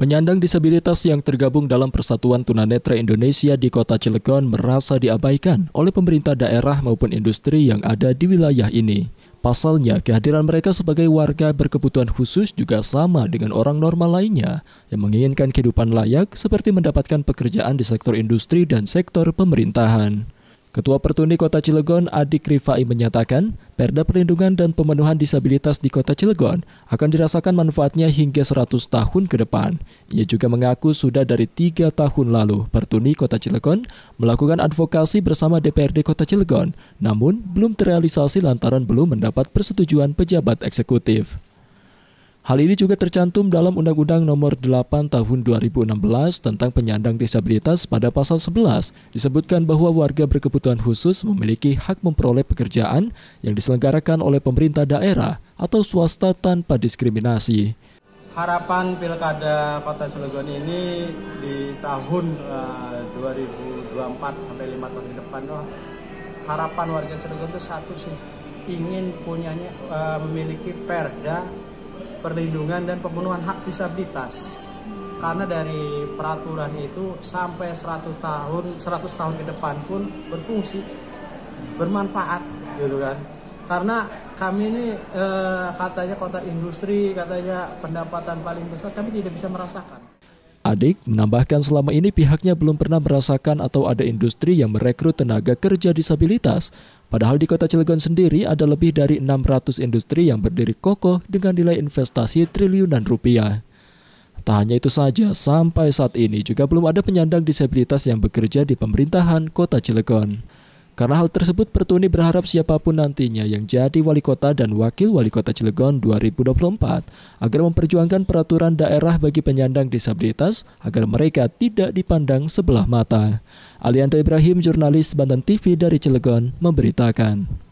Penyandang disabilitas yang tergabung dalam Persatuan Tunanetra Indonesia di Kota Cilegon merasa diabaikan oleh pemerintah daerah maupun industri yang ada di wilayah ini. Pasalnya, kehadiran mereka sebagai warga berkebutuhan khusus juga sama dengan orang normal lainnya yang menginginkan kehidupan layak seperti mendapatkan pekerjaan di sektor industri dan sektor pemerintahan. Ketua Pertuni Kota Cilegon, Adik Rifai menyatakan, Perda Perlindungan dan Pemenuhan Disabilitas di Kota Cilegon akan dirasakan manfaatnya hingga 100 tahun ke depan. Ia juga mengaku sudah dari tiga tahun lalu Pertuni Kota Cilegon melakukan advokasi bersama DPRD Kota Cilegon, namun belum terrealisasi lantaran belum mendapat persetujuan pejabat eksekutif. Hal ini juga tercantum dalam Undang-Undang Nomor 8 Tahun 2016 tentang penyandang disabilitas pada pasal 11. Disebutkan bahwa warga berkebutuhan khusus memiliki hak memperoleh pekerjaan yang diselenggarakan oleh pemerintah daerah atau swasta tanpa diskriminasi. Harapan Pilkada Kota Cilegon ini di tahun eh, uh, 2024 sampai 5 tahun ke depan loh, harapan warga Cilegon itu satu sih ingin punyanya uh, memiliki perda perlindungan dan pemenuhan hak disabilitas karena dari peraturan itu sampai 100 tahun 100 tahun ke depan pun berfungsi bermanfaat gitu kan karena kami ini e, katanya kota industri katanya pendapatan paling besar kami tidak bisa merasakan Adik menambahkan selama ini pihaknya belum pernah merasakan atau ada industri yang merekrut tenaga kerja disabilitas Padahal di kota Cilegon sendiri ada lebih dari 600 industri yang berdiri kokoh dengan nilai investasi triliunan rupiah. Tak hanya itu saja, sampai saat ini juga belum ada penyandang disabilitas yang bekerja di pemerintahan kota Cilegon. Karena hal tersebut Pertuni berharap siapapun nantinya yang jadi wali kota dan wakil wali kota Cilegon 2024 agar memperjuangkan peraturan daerah bagi penyandang disabilitas agar mereka tidak dipandang sebelah mata. Alianto Ibrahim, jurnalis Banten TV dari Cilegon, memberitakan.